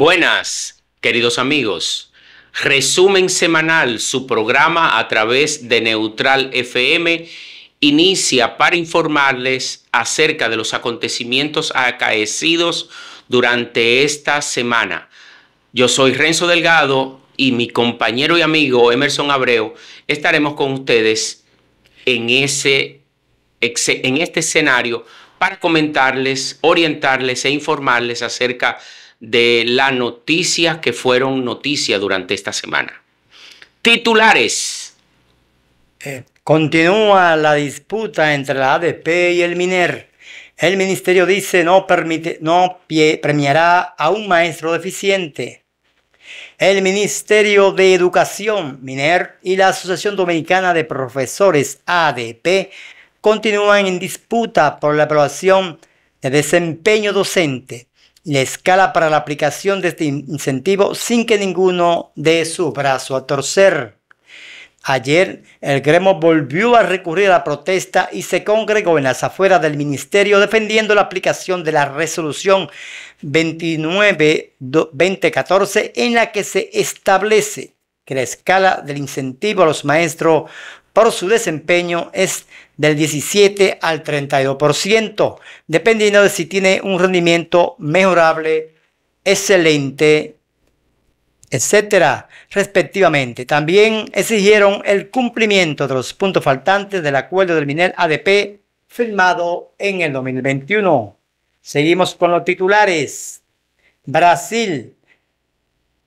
Buenas, queridos amigos. Resumen semanal, su programa a través de Neutral FM inicia para informarles acerca de los acontecimientos acaecidos durante esta semana. Yo soy Renzo Delgado y mi compañero y amigo Emerson Abreu estaremos con ustedes en, ese, en este escenario para comentarles, orientarles e informarles acerca de de la noticia que fueron noticias durante esta semana. Titulares. Eh, continúa la disputa entre la ADP y el MINER. El ministerio dice no, permite, no premiará a un maestro deficiente. El Ministerio de Educación, MINER, y la Asociación Dominicana de Profesores, ADP, continúan en disputa por la aprobación de desempeño docente la escala para la aplicación de este incentivo sin que ninguno dé su brazo a torcer. Ayer, el gremio volvió a recurrir a la protesta y se congregó en las afueras del ministerio defendiendo la aplicación de la resolución 29-2014 en la que se establece que la escala del incentivo a los maestros por su desempeño es del 17 al 32%, dependiendo de si tiene un rendimiento mejorable, excelente, etcétera, respectivamente. También exigieron el cumplimiento de los puntos faltantes del acuerdo del Miner ADP firmado en el 2021. Seguimos con los titulares. Brasil.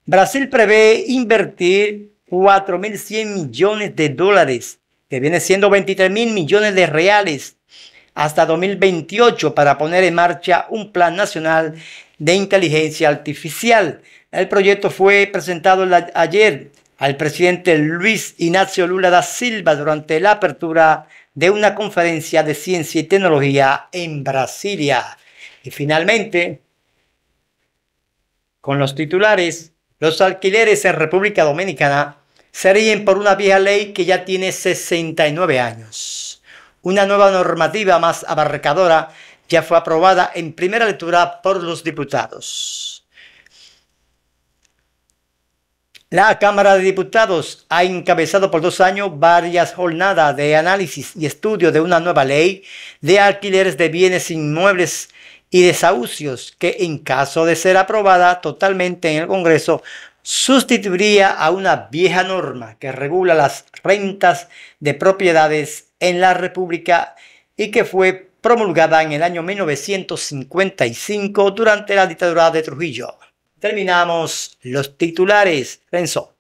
Brasil prevé invertir 4.100 millones de dólares que viene siendo 23 mil millones de reales hasta 2028 para poner en marcha un plan nacional de inteligencia artificial. El proyecto fue presentado ayer al presidente Luis Ignacio Lula da Silva durante la apertura de una conferencia de ciencia y tecnología en Brasilia. Y finalmente, con los titulares, los alquileres en República Dominicana se ríen por una vieja ley que ya tiene 69 años. Una nueva normativa más abarcadora ya fue aprobada en primera lectura por los diputados. La Cámara de Diputados ha encabezado por dos años varias jornadas de análisis y estudio de una nueva ley de alquileres de bienes inmuebles y desahucios que en caso de ser aprobada totalmente en el Congreso sustituiría a una vieja norma que regula las rentas de propiedades en la República y que fue promulgada en el año 1955 durante la dictadura de Trujillo. Terminamos los titulares. Renzo.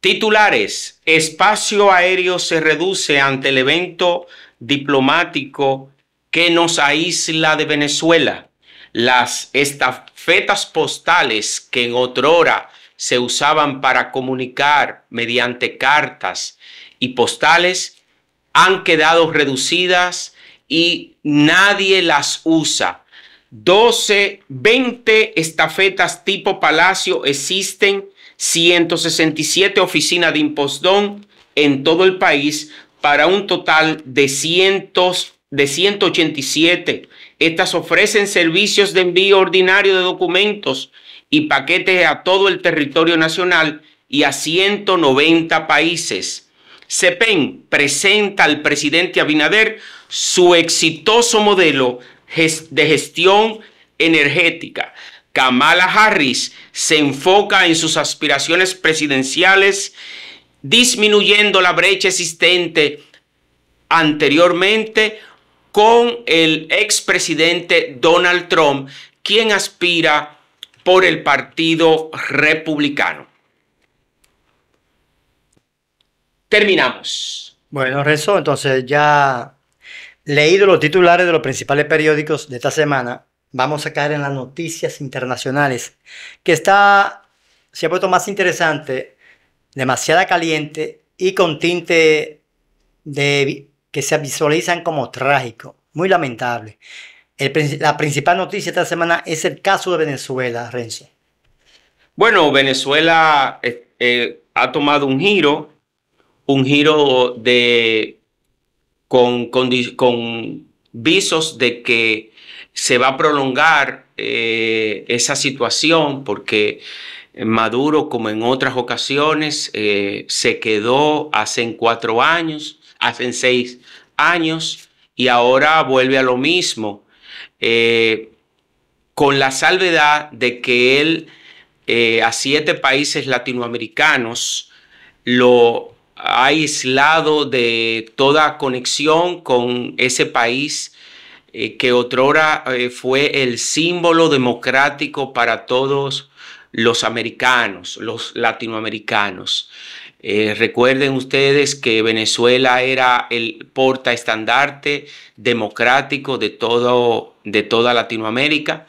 Titulares. Espacio aéreo se reduce ante el evento diplomático que nos aísla de Venezuela las estafetas postales que en otrora se usaban para comunicar mediante cartas y postales han quedado reducidas y nadie las usa. 12, 20 estafetas tipo Palacio existen, 167 oficinas de impostón en todo el país para un total de, cientos, de 187 estas ofrecen servicios de envío ordinario de documentos y paquetes a todo el territorio nacional y a 190 países. CEPEN presenta al presidente Abinader su exitoso modelo de gestión energética. Kamala Harris se enfoca en sus aspiraciones presidenciales, disminuyendo la brecha existente anteriormente con el expresidente Donald Trump, quien aspira por el Partido Republicano. Terminamos. Bueno, Rezo, entonces ya leído los titulares de los principales periódicos de esta semana, vamos a caer en las noticias internacionales, que está, se ha puesto más interesante, demasiada caliente y con tinte de que se visualizan como trágico, Muy lamentable. la principal noticia esta semana es el caso de Venezuela, Renzo. Bueno, Venezuela eh, eh, ha tomado un giro, un giro de con, visos de que se va a prolongar eh, esa situación porque Maduro, como en otras ocasiones, se quedó hace cuatro años, hace seis, años y ahora vuelve a lo mismo, eh, con la salvedad de que él eh, a siete países latinoamericanos lo ha aislado de toda conexión con ese país eh, que otrora fue el símbolo democrático para todos los americanos, los latinoamericanos. Eh, recuerden ustedes que Venezuela era el portaestandarte democrático de, todo, de toda Latinoamérica,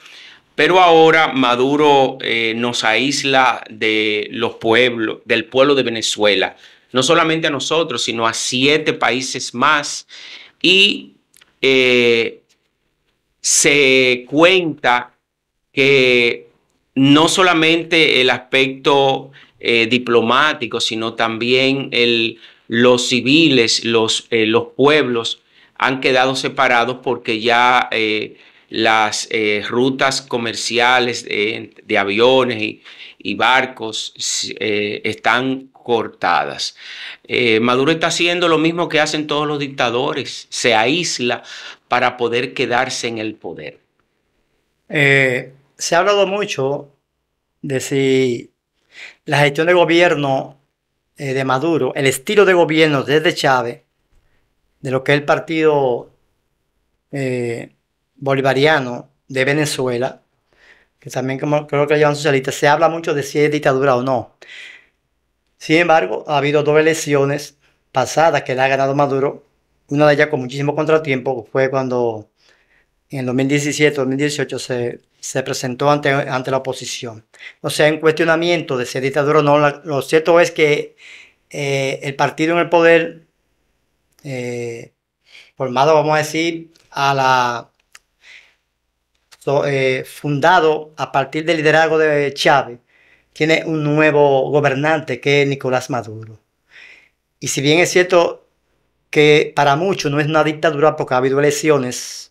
pero ahora Maduro eh, nos aísla de los pueblos, del pueblo de Venezuela, no solamente a nosotros, sino a siete países más y eh, se cuenta que no solamente el aspecto eh, diplomático, sino también los civiles, los, eh, los, pueblos han quedado separados porque ya eh, las rutas comerciales de aviones y, barcos están cortadas. Maduro está haciendo lo mismo que hacen todos los dictadores, se aísla para poder quedarse en el poder se ha hablado mucho de si la gestión de gobierno eh, de Maduro, el estilo de gobierno desde Chávez, de lo que es el partido eh, bolivariano de Venezuela, que también como, creo que lo llaman socialista, se habla mucho de si es dictadura o no. Sin embargo, ha habido dos elecciones pasadas que le ha ganado Maduro, una de ellas con muchísimo contratiempo, fue cuando en 2017-2018 se, presentó ante, ante la oposición. O sea, en cuestionamiento de ser dictadura no. lo cierto es que eh, el partido en el poder, eh, formado, vamos a decir, a la, eh, fundado a partir del liderazgo de Chávez, tiene un nuevo gobernante que es Nicolás Maduro. Y si bien es cierto que para muchos no es una dictadura porque ha habido elecciones,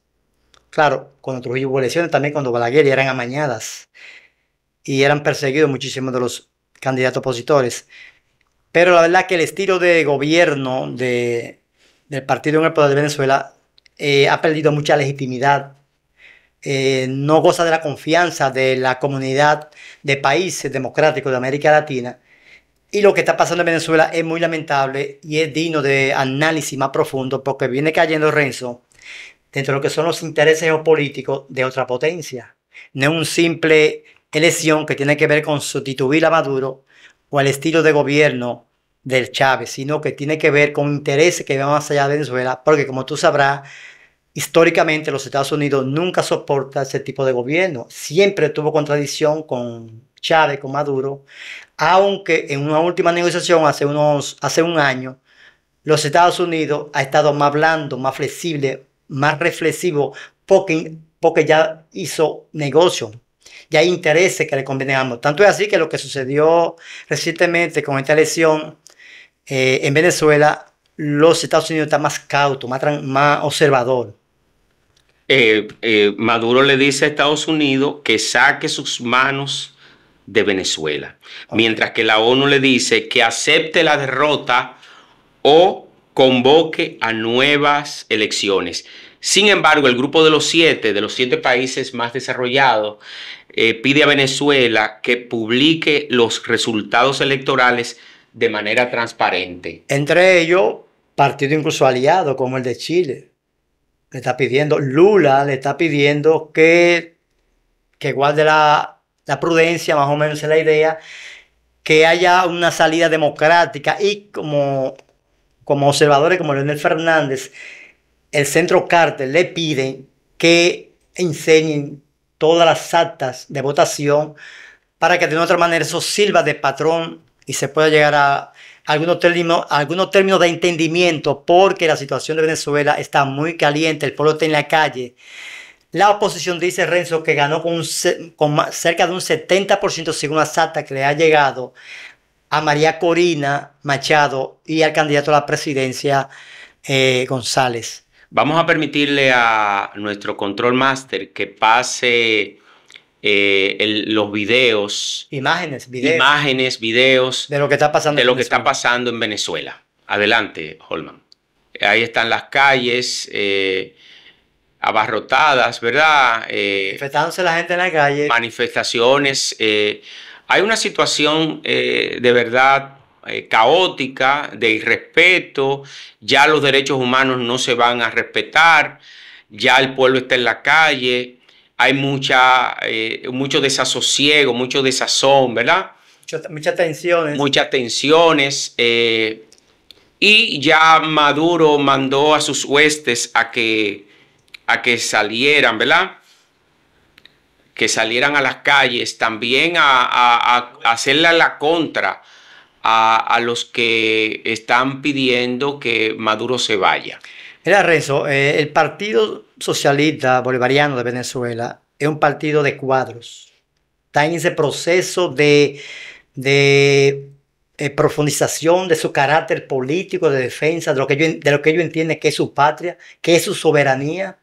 Claro, cuando Trujillo hubo elecciones, también cuando Balaguer eran amañadas y eran perseguidos muchísimos de los candidatos opositores. Pero la verdad que el estilo de gobierno de, del partido en el poder de Venezuela eh, ha perdido mucha legitimidad. Eh, no goza de la confianza de la comunidad de países democráticos de América Latina. Y lo que está pasando en Venezuela es muy lamentable y es digno de análisis más profundo porque viene cayendo Renzo dentro de lo que son los intereses geopolíticos de otra potencia. No es un simple elección que tiene que ver con sustituir a Maduro o al estilo de gobierno del Chávez, sino que tiene que ver con intereses que van más allá de Venezuela, porque como tú sabrás, históricamente los Estados Unidos nunca soportan ese tipo de gobierno, siempre tuvo contradicción con Chávez, con Maduro, aunque en una última negociación hace, unos, hace un año, los Estados Unidos ha estado más blando, más flexible, más reflexivo porque, ya hizo negocio, ya hay intereses que le convengan a ambos. Tanto es así que lo que sucedió recientemente con esta elección eh, en Venezuela, los Estados Unidos están más cautos, más, más observador. Eh, eh, Maduro le dice a Estados Unidos que saque sus manos de Venezuela, mientras que la ONU le dice que acepte la derrota o convoque a nuevas elecciones. Sin embargo, el grupo de los siete, de los siete países más desarrollados, eh, pide a Venezuela que publique los resultados electorales de manera transparente. Entre ellos, partido incluso aliado como el de Chile. Le está pidiendo, Lula le está pidiendo que, que guarde la, la prudencia, más o menos es la idea, que haya una salida democrática y como como observadores como Leonel Fernández, el Centro cártel le pide que enseñen todas las actas de votación para que de una otra manera eso sirva de patrón y se pueda llegar a algunos términos, algunos de entendimiento porque la situación de Venezuela está muy caliente, el pueblo está en la calle. La oposición dice Renzo que ganó con, con cerca de un 70% según las actas que le ha llegado a María Corina Machado y al candidato a la presidencia eh, González. Vamos a permitirle a nuestro control master que pase eh, los videos. Imágenes, videos. Imágenes, videos. De lo que está pasando, de lo que Está pasando en Venezuela. Adelante, Holman. Ahí están las calles eh, abarrotadas, ¿verdad? Manifestándose la gente en la calle. Manifestaciones. Hay una situación eh, de verdad eh, caótica, de irrespeto, ya los derechos humanos no se van a respetar, ya el pueblo está en la calle, hay mucha, eh, mucho desasosiego, mucho desazón, ¿verdad? Muchas, tensiones. Muchas tensiones. y ya Maduro mandó a sus huestes a que, a que salieran, ¿verdad? que salieran a las calles, también a, a, hacerle la contra a, los que están pidiendo que Maduro se vaya. Mira, Rezo, eh, el Partido Socialista Bolivariano de Venezuela es un partido de cuadros. Está en ese proceso de, eh, profundización de su carácter político, de defensa, de lo que ellos entienden que es su patria, que es su soberanía,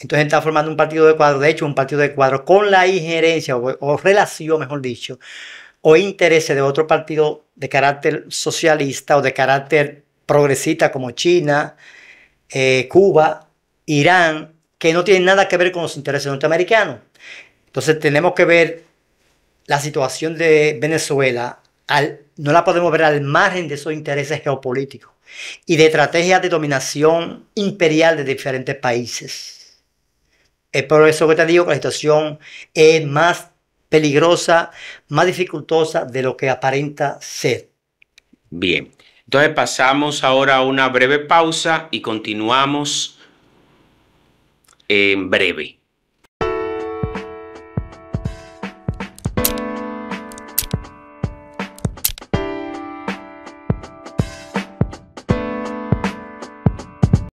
entonces está formando un partido de cuadro, de hecho, un partido de cuadro con la injerencia o, relación, mejor dicho, o intereses de otro partido de carácter socialista o de carácter progresista como China, eh, Cuba, Irán, que no tienen nada que ver con los intereses norteamericanos. Entonces tenemos que ver la situación de Venezuela, no la podemos ver al margen de esos intereses geopolíticos y de estrategias de dominación imperial de diferentes países. Es por eso que te digo que la situación es más peligrosa, más dificultosa de lo que aparenta ser. Bien, entonces pasamos ahora a una breve pausa y continuamos en breve.